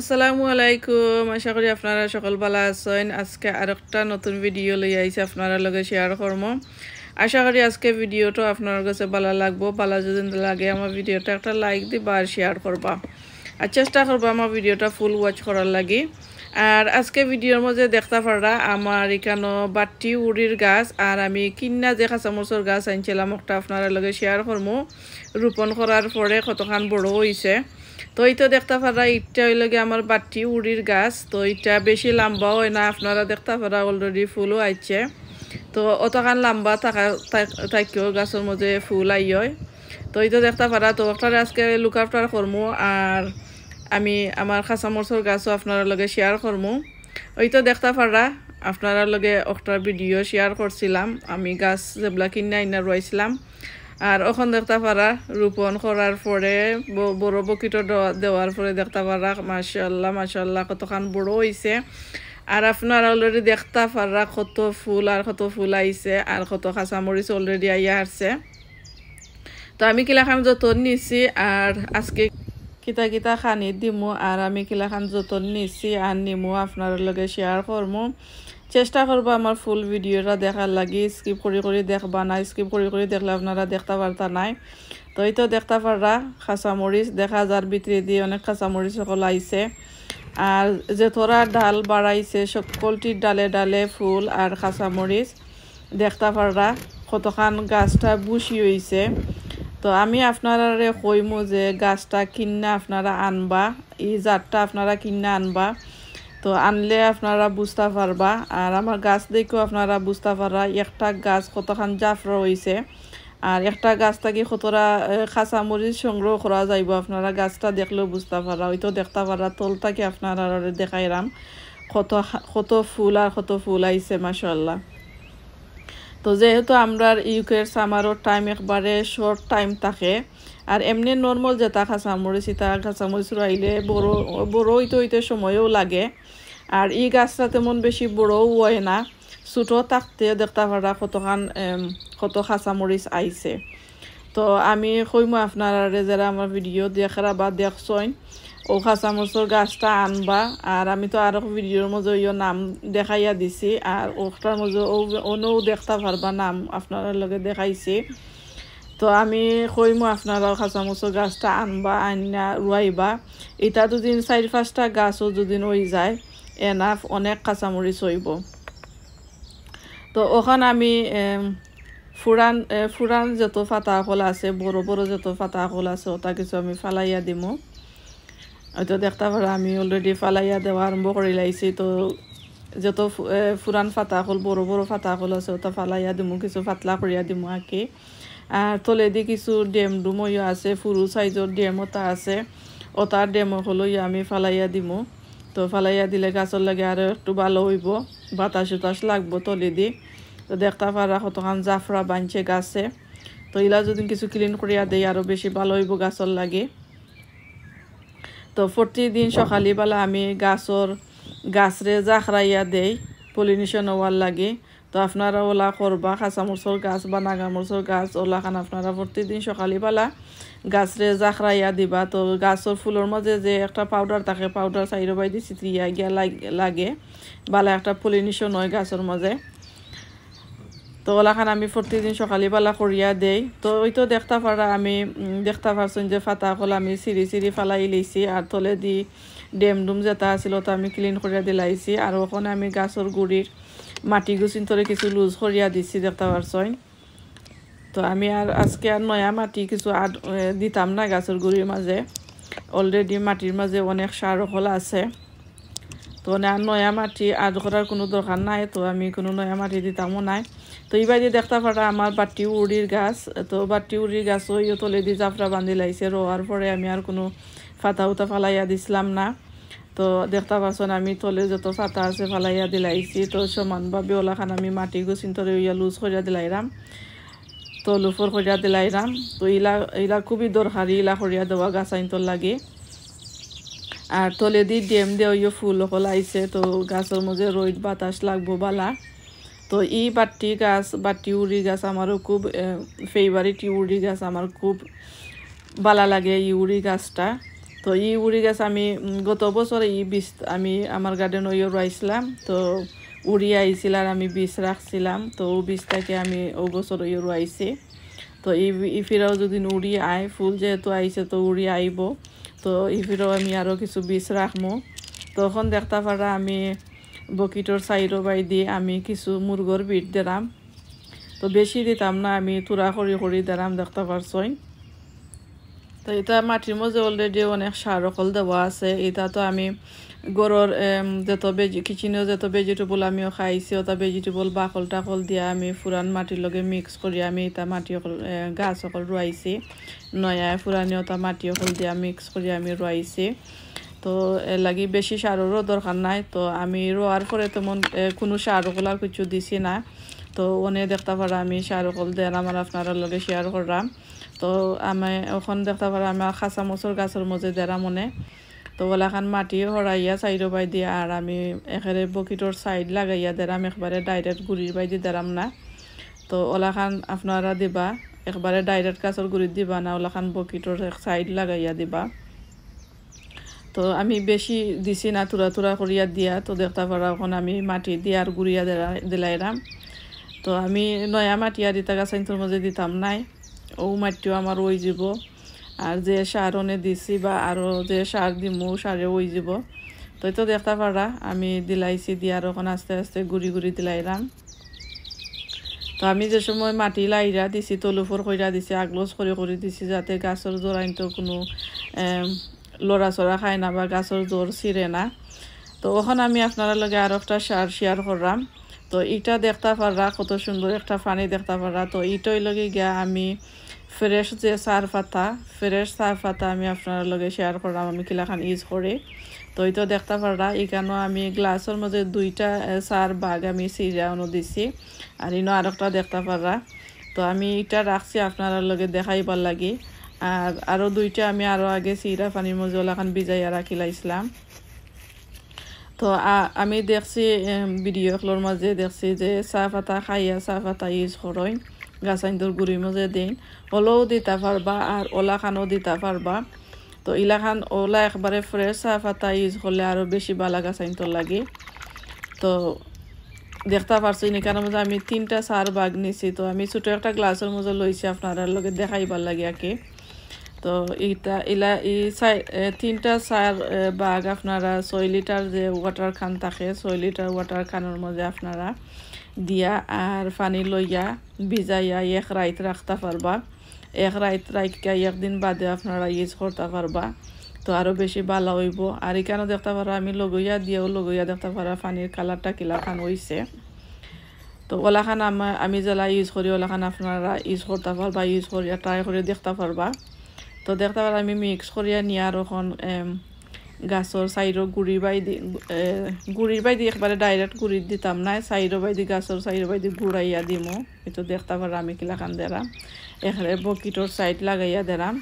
আসসালামু আলাইকুম আশা করি আপনারা সকল ভালো আছেন আজকে আরেকটা নতুন ভিডিও লই আইছে আপনারা লগে শেয়ার করম আশা করি আজকে ভিডিওটা আপনার কাছে ভালো লাগবো ভালো যদি লাগে আমার ভিডিওটা একটা লাইক দিবা আর শেয়ার করবা আর চেষ্টা করবা আমার ভিডিওটা ফুল ওয়াচ করার লাগি আর আজকে ভিডিওর মধ্যে দেখতে পারা আমার এখানো বাটি উড়ির গাছ আর আমি কিন্না যে খাঁচামরচর গাছ আনছিলাম ওটা আপনারা লগে শেয়ার করমো রোপণ করার পরে কতখান বড় হয়েছে তো এই তো দেখতে পারা ইটটা হইল গিয়ে আমার বাটি উড়ির গাছ তো এটা বেশি লম্বা হয় না আপনারা দেখতে পারা অলরেডি ফুলও আইছে তো অতখান লম্বা থাকা থাকিও গাছের মধ্যে ফুল আই হয় তো এই তো দেখতে পারা তো আপনার আজকে লুক আফটার করমু আর আমি আমার খাসামরসর গাছও আপনার লগে শেয়ার করমু ওই তো দেখতে পারা আপনারা লগে অক্টার ভিডিও শেয়ার করছিলাম আমি গাছ যেগুলা কিনে আইনা রয়েছিলাম আর ওখান দেখতে পারা রোপণ করার পরে বড় বকিট দেওয়ার পরে দেখতে পারা মাসাল্লাহ মাসাল্লাহ কতখান বড় হয়েছে আর আপনার অলরেডি দেখতে পারা কত ফুল আর কত ফুল আইছে আর কত কাঁচামরিচ অলরেডি আইয়া আসছে তো আমি কিলাখান যতন নিছি আর আজকে কিতা কিতা খানি দিমু আর আমি কিলাখান যতন নিছি আর নিমু আপনার লগে শেয়ার করমু চেষ্টা করবো আমার ফুল ভিডিওটা দেখার লাগি স্কিপ করে করে দেখবা না স্কিপ করে করে দেখলে আপনারা দেখতে পারতা নাই তো এই তো দেখতে পাররা খাঁচামরিচ দেখা যার ভিতরে দিয়ে অনেক খাঁচামরিচ সকল আইছে আর যে তোরা ডাল বাড়াইছে সকলটির ডালে ডালে ফুল আর খাঁচামরিচ দেখতে পাররা কতখান গাছটা বুসি হয়েছে তো আমি আপনারা কইমু যে গাছটা কিনা আপনারা আনবা এই জাতটা আপনারা কিনা আনবা তো আনলে আপনারা বুঝতে পারবা আর আমার গাছ দেখেও আপনারা বুঝতে পারবা একটা গাছ কতখান জাফর হয়েছে আর একটা গাছ থাকি কতটা খাঁচামরিচ সংগ্রহ করা যাইব আপনারা গাছটা দেখলেও বুঝতে পারা হয়তো দেখতে পারা তলটাকে আপনারা দেখাইলাম কত কত ফুল আর কত ফুল আইছে মাসাল্লাহ তো যেহেতু আমরা ইউকের সামারও টাইম একবারে শর্ট টাইম থাকে আর এমনি নর্মাল যেটা খাঁচামরিচ ইতা খাঁচামরিচ রাইলে বড় বড় হইতে হইতে সময়ও লাগে আর ই গাছটা তেমন বেশি বড়ও হয় না ছোটো থাকতে দেখতে পারা কতখান কত খাঁচামরিচ আইছে তো আমি কইমো আপনারা যারা আমার ভিডিও দেখারা বা দেখছেন ও খাঁচামরিচর গাছটা আনবা আর আমি তো আরও ভিডিওর মধ্যে ইয় নাম দেখাইয়া দিছি আর ওটার মধ্যে ও অনও দেখতে পারবা নাম আপনার লগে দেখাইছি তো আমি কইমু আপনারা খাঁচামুচো গাছটা আনবা আইনা রুয়াইবা এটা দুদিন চারি পাঁচটা গাছও যদি ওই যায় এনাফ অনেক কাঁচামরিচ হইব তো ওখান আমি ফুরান ফুরান যত ফাটা কল আছে বড় বড় যত ফাটা কল আছে ওটা কিছু আমি ফালাইয়া দিমু হয়তো দেখতে পারো আমি অলরেডি ফালাইয়া দেওয়া আরম্ভ করে লাইছি তো যত ফুরান ফাতা ফল বড় বড় ফাতা ফল আছে ওটা ফালাইয়া দিমু কিছু ফাতলা করিয়া দিমু আঁকি আর তলেদি কিছু ডেম ডুমইও আছে ফুরু সাইজর ডেম ওটা আছে ওটার ড্যাম হলেই আমি ফালাইয়া দিমু তো ফালাইয়া দিলে গাছের লাগে আরও একটু ভালো হইব বাতাস উতাস লাগবো তলেদি তো দেখতে পারা কতখান জাফরা বানছে গাছে তো ইলা যদি কিছু ক্লিন করিয়া দেয় আরও বেশি ভালো হইব গাছর লাগে তো প্রতিদিন সকালবেলা আমি গাছর গাছরে জাখরাইয়া দেই পলিনেশন হওয়ার লাগে তো আপনারা ওলা করবা কাঁচা মরচর গাছ বা নাগা মরচর গাছ খান আপনারা প্রতিদিন সকালবেলা গাছরে জাখরাইয়া দিবা তো গাছর ফুলের মাঝে যে একটা পাউডার থাকে পাউডার সাইড বাই দিয়ে ছিটিয়া গিয়া লাগে বালা একটা পলিনিশন হয় গাছর মাঝে তো ওলাখান আমি প্রতিদিন সকালবেলা করিয়া দেই তো ওই তো দেখতে পারা আমি দেখতে পারছেন যে ফাতা কল আমি সিঁড়ি সিঁড়ি ফালাই লিছি আর তলে দি ডেম ডুম যেটা আছিল তো আমি ক্লিন করিয়া দিলাইছি আর ওখানে আমি গাছর গুড়ির মাটি গুছিন তোরে কিছু লুজ সরিয়া দিছি দেখতে পারছই তো আমি আর আজকে আর নয়া মাটি কিছু আদ দিতাম না গাছের গুড়ির মাঝে অলরেডি মাটির মাঝে অনেক সার হলা আছে তো মানে আর নয়া মাটি আড করার কোনো দরকার নাই তো আমি কোনো নয়া মাটি দিতামও নাই তো এইবার যে দেখতে পারা আমার বাটি উড়ির গাছ তো বাটি উড়ির গাছও ইয়ে তলে দিয়ে জাফরা বান্ধি লাগছে রোয়ার পরে আমি আর কোনো ফাতা উতা ফালাইয়া দিছিলাম না তো দেখতা পাচ্ছেন আমি তলে যত ফাটা আছে ফালাইয়া দিলাইছি তো সমান বা ওলাখান আমি মাটি গুছিনতরে ইয়া লুজ করিয়া দিলাইরাম তো লুফর করিয়া দিলাইরাম তো ইলা ইলা খুবই দরকারি ইলা করিয়া দেওয়া তোর লাগে আর তলে দি ডেম দিয়ে ইয়ে ফুল হল আইছে তো গাছের মধ্যে রোদ বাতাস লাগবো বালা তো ই বাটি গাছ বা টিউরি গাছ আমারও খুব ফেভারিট ইউরি গাছ আমার খুব ভালো লাগে ইউরি গাছটা তো ই উড়ি গাছ আমি গত বছর ই বীজ আমি আমার গার্ডেন ওই রয়েছিলাম তো উড়ি আইছিল আর আমি বীজ রাখছিলাম তো ও বীজটাকে আমি ও বছর ওই রয়েছি তো ই ফিরাও যদি উড়ি আয় ফুল যেহেতু আইছে তো উড়ি আইব তো ই ফিরাও আমি আরও কিছু বীজ রাখবো তখন দেখতে পারা আমি বকিটোর সাইডও বাই দিয়ে আমি কিছু মুরগোর বিট দিলাম তো বেশি দিতাম না আমি তুরা খড়ি খড়ি দিলাম দেখতে পারছই তো এটা মাটির মধ্যে অলরেডি অনেক সার অকল দেওয়া আছে এটা তো আমি গরুর যত বেজি কিচেনেও যত ভেজিটেবল আমিও খাইছি ওটা ভেজিটেবল বাকল টাকল দিয়া আমি ফুরান মাটির লগে মিক্স করি আমি এটা মাটি অকল গাছ অকল রুয়াইছি নয়া ফুরানি ওটা মাটি অকল দিয়া মিক্স করি আমি রুয়াইছি তো এর লাগি বেশি সারেরও দরকার নাই তো আমি রোয়ার পরে তেমন কোনো সার ওগুলা কিছু দিছি না তো ওনে দেখতে পারা আমি শেয়ার কল দেন আমার আপনার লগে শেয়ার করলাম তো আমি এখন দেখতে পারা আমার খাসা মসুর গাছের মজে দেরা মনে তো ওলাখান মাটি হরাইয়া সাইডো বাই দিয়ে আর আমি একেবারে বকিটোর সাইড লাগাইয়া দেরাম একবারে ডাইরেক্ট গুড়ির বাই দিয়ে দেরাম না তো ওলাখান আপনারা দিবা একবারে ডাইরেক্ট কাছের গুড়ি দিবা না ওলাখান বকিটোর সাইড লাগাইয়া দিবা তো আমি বেশি দিছি না তুরা তুরা করিয়া দিয়া তো দেখতে পারা এখন আমি মাটি দিয়ে আর গুড়িয়া দিলাইরাম তো আমি নয়া মাটি আর দিতা গাছাইনতোর মধ্যে দিতাম নাই ও মাটিও আমার ওই যাব আর যে সার অনে দিছি বা আরও যে সার দিমু সারে ওই যাব তো তো দেখতে পারা আমি দিলাইছি দিয়ে আর ওখানে আস্তে আস্তে ঘুরি ঘুরি দিলাইলাম তো আমি যে সময় মাটি লাইরা দিছি তলুফর কইরা দিছি আগলস করে করে দিছি যাতে গাছের তো কোনো চড়া খায় না বা গাছের জোর ছিঁড়ে না তো ওখানে আমি আপনারা লগে আর একটা সার শেয়ার করলাম তো এটা দেখতে পাররা কত সুন্দর একটা পানি দেখতে পাররা তো ইটোই লগে গিয়া আমি ফ্রেশ যে সার পাতা ফ্রেশ সার পাতা আমি আপনার লগে শেয়ার করলাম আমি কিলাখান ইউজ করে তো ইতো দেখতে পাররা এখানে আমি গ্লাসের মধ্যে দুইটা সার বাগ আমি সিরিয়ানো দিছি আর ইনো আরেকটা দেখতে পাররা তো আমি এটা রাখছি আপনার লগে দেখাইবার লাগি আর আরও দুইটা আমি আরও আগে সিরা পানির মজলাখান বিজাইয়া রাখিলাইছিলাম তো আমি দেখছি ভিডিওগুলোর মাঝে দেখছি যে চাহ পাতা খাইয়া চাহ পাতা ইউজ করই গাছাইন্দর গুড়ির মাঝে দিন হলেও দিতে পারবা আর ওলা খানও দিতে পারবা তো খান ওলা একবারে ফ্রেশ চাহ পাতা ইউজ করলে আরও বেশি বালা গাছাইন্তর লাগে তো দেখতে পারছি নিকার মধ্যে আমি তিনটা সার বাগ নিছি তো আমি ছোটো একটা গ্লাসের মধ্যে লইছি আপনার লগে দেখাইবার লাগে আগে তো এইটা এলা এই চাই তিনটা চার বাঘ আপনারা ছয় লিটার যে ওয়াটার খান থাকে ছয় লিটার ওয়াটার খানের মধ্যে আপনারা দিয়া আর পানি লইয়া ভিজাইয়া এক রাইত রাখতে পারবা এক রাইত রাইতকা একদিন বাদে আপনারা ইউজ করতে পারবা তো আরও বেশি বালা হইব আর এখানে দেখতে পারো আমি লগইয়া দিয়েও লগইয়া দেখতে পারা পানির কালারটা কিলাখান হইছে তো ওলাখান আমার আমি যেলা ইউজ করি ওলাখান আপনারা ইউজ করতে পারবা ইউজ করি ট্রাই করে দেখতে পারবা তো দেখতে পারলাম আমি মিক্স করিয়া নিয়ে আর ওখান গাছর সাইডও গুড়ি বাই দি গুড়ির বাই দি একবারে ডাইরেক্ট গুড়ির দিতাম না সাইডও বাই দি গাছর সাইডও বাই দি গুড়াইয়া দিমো এতো দেখতে পারলাম আমি কিলাকান দেরাম এখানে বকিটোর সাইড লাগাইয়া দেরাম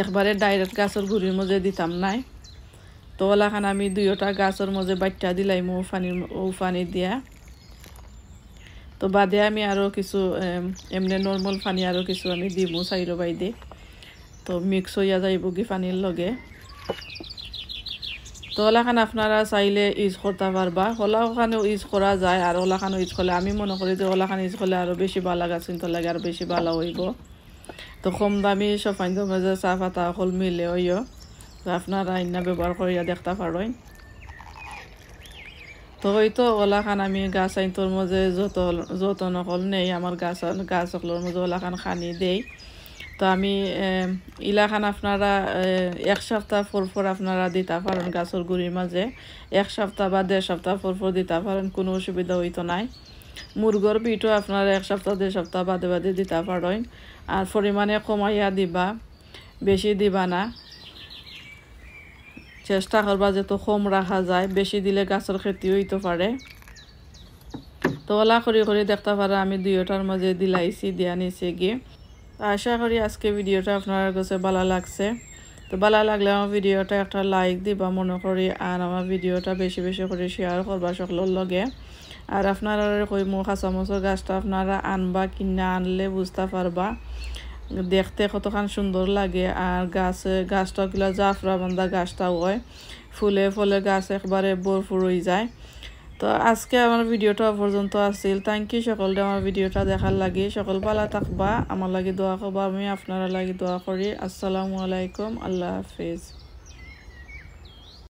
একবারে ডাইরেক্ট গাছর গুড়ির মধ্যে দিতাম নাই তো ওলাখান আমি দুইটা গাছর মধ্যে বাট্টা দিলাইমো ফানির ও দিয়া তো বাদে আমি আরও কিছু এমনি নর্মাল ফানি আরও কিছু আমি দিমো সাইডও বাই দিয়ে তো মিক্স হইয়া যাইব কি পানির লগে তো ওলাখান আপনারা চাইলে ইউজ করতে পারবা ওলাখানেও ইউজ করা যায় আর ওলাখানও ইউজ করলে আমি মনে করি যে ওলাখান ইউজ করলে আরও বেশি ভালো গাছ তো লাগে আর বেশি ভালো হইব তো কম দামি সফাইন মাঝে চাহ পাতা অকল মিলে হইও তো আপনারা আইনা ব্যবহার করিয়া দেখতে পারেন তো হয়তো ওলাখান আমি গাছ আইনতোর মধ্যে যত যত্ন অকল নেই আমার গাছ গাছ অকলের মধ্যে ওলাখান খানি দেই তো আমি ইলাখান আপনারা এক সপ্তাহ পরপর আপনারা দিতা পারেন গাছর গুড়ির মাঝে এক সপ্তাহ বা দেড় সপ্তাহ পরপর দিতা পারেন কোনো অসুবিধা হইতো নাই মুরগর পিঠও আপনারা এক সপ্তাহ দেড় সপ্তাহ বাদে বাদে দিতা পারেন আর পরিমাণে কমাইয়া দিবা বেশি দিবা না চেষ্টা করবা যে তো কম রাখা যায় বেশি দিলে গাছের ক্ষতি হইতে পারে তো ওলা করি করে দেখতে পারে আমি দুইটার মাঝে দিলাইছি দিয়া নিছে গিয়ে তো আশা করি আজকে ভিডিওটা আপনার কাছে ভালো লাগছে তো ভালো লাগলে আমার ভিডিওটা একটা লাইক দিবা মনে করি আর আমার ভিডিওটা বেশি বেশি করে শেয়ার করবা সকলের লগে আর আপনারা কই মো কাঁচামচর গাছটা আপনারা আনবা কিনা আনলে বুঝতে পারবা দেখতে কতখান সুন্দর লাগে আর গাছে গাছটা কিলা জাফরা বান্ধা গাছটাও হয় ফুলে ফলে গাছ একবারে ভরপুর হয়ে যায় তো আজকে আমার ভিডিওটা পর্যন্ত আসছিল থ্যাংক ইউ সকলে আমার ভিডিওটা দেখার লাগে সকল পালা থাকবা আমার লাগে দোয়া কবা আমি আপনারা লাগে দোয়া করি আসসালামু আলাইকুম আল্লাহ হাফিজ